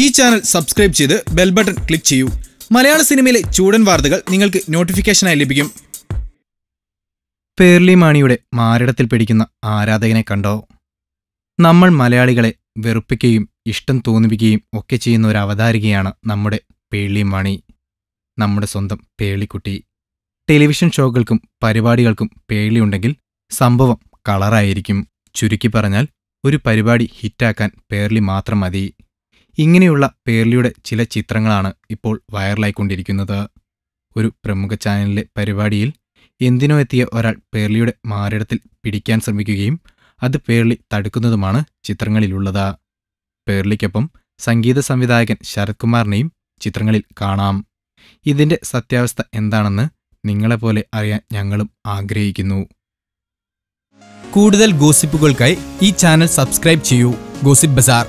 ഈ channel subscribe ചെയ്ത് bell button click ചെയ്യൂ മലയാള സിനിമയിലെ ചൂടൻ വാർത്തകൾ നിങ്ങൾക്ക് നോട്ടിഫിക്കേഷനായി ലഭിക്കും പേർലി മാണിയുടെ മാരടത്തിൽ പിടിക്കുന്ന ആരാധകനെ കണ്ടോ നമ്മൾ മലയാളികളെ വെറുപ്പിക്കുകയും ഇഷ്ടം തോന്നിപ്പിക്കുകയും ഒക്കെ ചെയ്യുന്ന ഒരു അവതാരികയാണ് നമ്മുടെ പേളി മാണി നമ്മുടെ സ്വന്തം പേളിക്കുട്ടി ടെലിവിഷൻ ഷോകൾക്കും പരിപാടികൾക്കും പേളിയുണ്ടെങ്കിൽ സംഭവം കളറായിരിക്കും ചുരുക്കി പറഞ്ഞാൽ ഒരു പരിപാടി ഹിറ്റാക്കാൻ പേർലി മാത്രം മതി ഇങ്ങനെയുള്ള പേർലിയുടെ ചില ചിത്രങ്ങളാണ് ഇപ്പോൾ വൈറലായിക്കൊണ്ടിരിക്കുന്നത് ഒരു പ്രമുഖ ചാനലിലെ പരിപാടിയിൽ എന്തിനോ എത്തിയ ഒരാൾ പേർലിയുടെ മാറിടത്തിൽ പിടിക്കാൻ ശ്രമിക്കുകയും അത് പേർലി തടുക്കുന്നതുമാണ് ചിത്രങ്ങളിലുള്ളത് പേർലിക്കൊപ്പം സംഗീത സംവിധായകൻ ശരത് കുമാറിനെയും ചിത്രങ്ങളിൽ കാണാം ഇതിൻ്റെ സത്യാവസ്ഥ എന്താണെന്ന് നിങ്ങളെപ്പോലെ അറിയാൻ ഞങ്ങളും ആഗ്രഹിക്കുന്നു കൂടുതൽ ഗോസിപ്പുകൾക്കായി ഈ ചാനൽ സബ്സ്ക്രൈബ് ചെയ്യൂ ഗോസിപ്പ് ബസാർ